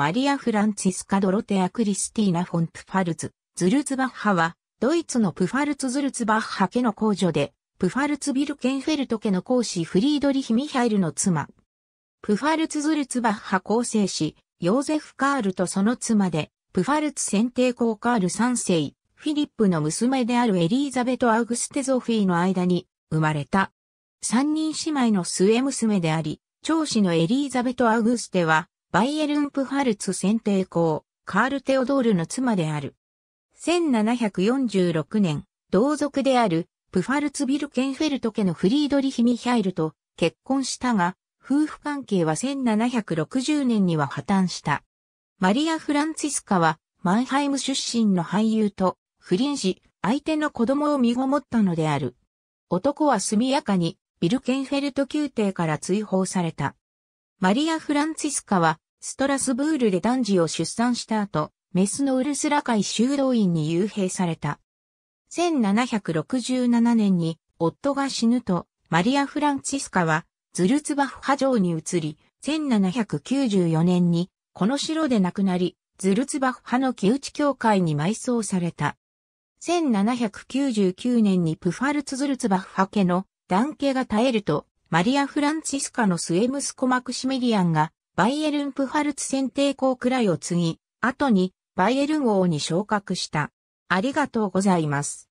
マリア・フランツィスカ・ドロテア・クリスティーナ・フォン・プファルツ、ズルツバッハは、ドイツのプファルツ・ズルツバッハ家の皇女で、プファルツ・ビルケンフェルト家の公子フリードリヒ・ミハイルの妻。プファルツ・ズルツバッハ構成士、ヨーゼフ・カールとその妻で、プファルツ選定公カール3世、フィリップの娘であるエリーザベト・アウグステ・ゾフィーの間に生まれた。三人姉妹の末娘であり、長子のエリーザベト・アウグステは、バイエルンプファルツ選定校、カール・テオドールの妻である。1746年、同族である、プファルツビルケンフェルト家のフリードリヒ・ミヒャイルと結婚したが、夫婦関係は1760年には破綻した。マリア・フランツィスカは、マンハイム出身の俳優と不倫し、相手の子供を身ごもったのである。男は速やかに、ビルケンフェルト宮廷から追放された。マリア・フランツィスカは、ストラスブールで男児を出産した後、メスのウルスラ会修道院に幽閉された。1767年に夫が死ぬと、マリア・フランツィスカはズルツバフ派城に移り、1794年にこの城で亡くなり、ズルツバフ派の木内教会に埋葬された。1799年にプファルツズルツバフ派家の男家が絶えると、マリア・フランツィスカの末息子マクシメリアンがバイエルンプファルツ選定校くらいを継ぎ、後にバイエルン王に昇格した。ありがとうございます。